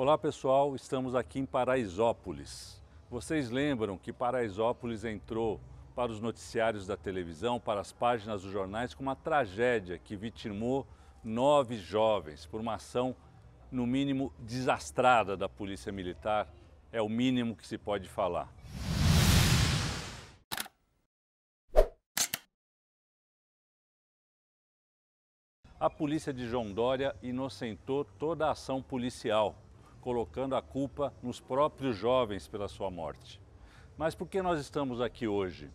Olá pessoal, estamos aqui em Paraisópolis. Vocês lembram que Paraisópolis entrou para os noticiários da televisão, para as páginas dos jornais, com uma tragédia que vitimou nove jovens por uma ação, no mínimo, desastrada da Polícia Militar. É o mínimo que se pode falar. A polícia de João Dória inocentou toda a ação policial colocando a culpa nos próprios jovens pela sua morte. Mas por que nós estamos aqui hoje?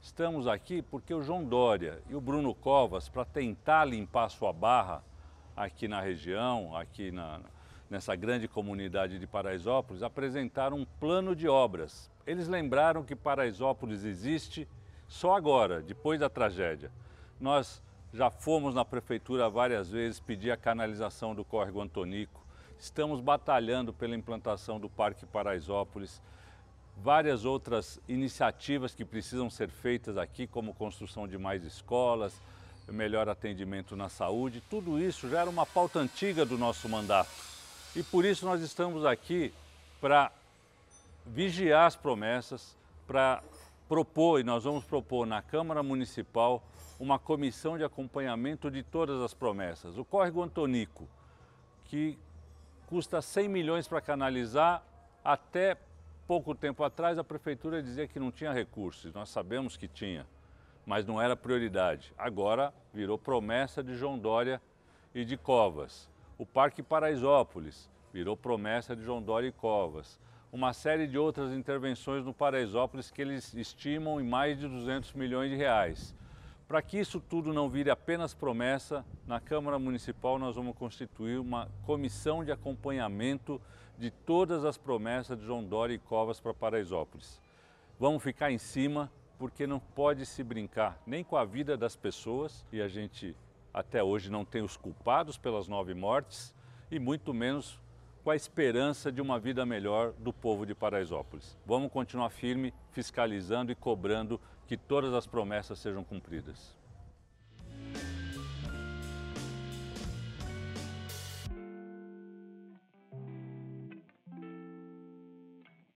Estamos aqui porque o João Dória e o Bruno Covas, para tentar limpar sua barra aqui na região, aqui na, nessa grande comunidade de Paraisópolis, apresentaram um plano de obras. Eles lembraram que Paraisópolis existe só agora, depois da tragédia. Nós já fomos na prefeitura várias vezes pedir a canalização do córrego Antonico, Estamos batalhando pela implantação do Parque Paraisópolis, várias outras iniciativas que precisam ser feitas aqui, como construção de mais escolas, melhor atendimento na saúde. Tudo isso já era uma pauta antiga do nosso mandato. E por isso nós estamos aqui para vigiar as promessas, para propor, e nós vamos propor na Câmara Municipal, uma comissão de acompanhamento de todas as promessas. O Córrego Antonico, que custa 100 milhões para canalizar. Até pouco tempo atrás, a prefeitura dizia que não tinha recursos. Nós sabemos que tinha, mas não era prioridade. Agora virou promessa de João Dória e de Covas. O Parque Paraisópolis virou promessa de João Dória e Covas. Uma série de outras intervenções no Paraisópolis que eles estimam em mais de 200 milhões de reais. Para que isso tudo não vire apenas promessa, na Câmara Municipal nós vamos constituir uma comissão de acompanhamento de todas as promessas de João Dória e Covas para Paraisópolis. Vamos ficar em cima, porque não pode se brincar nem com a vida das pessoas, e a gente até hoje não tem os culpados pelas nove mortes, e muito menos com a esperança de uma vida melhor do povo de Paraisópolis. Vamos continuar firme, fiscalizando e cobrando que todas as promessas sejam cumpridas.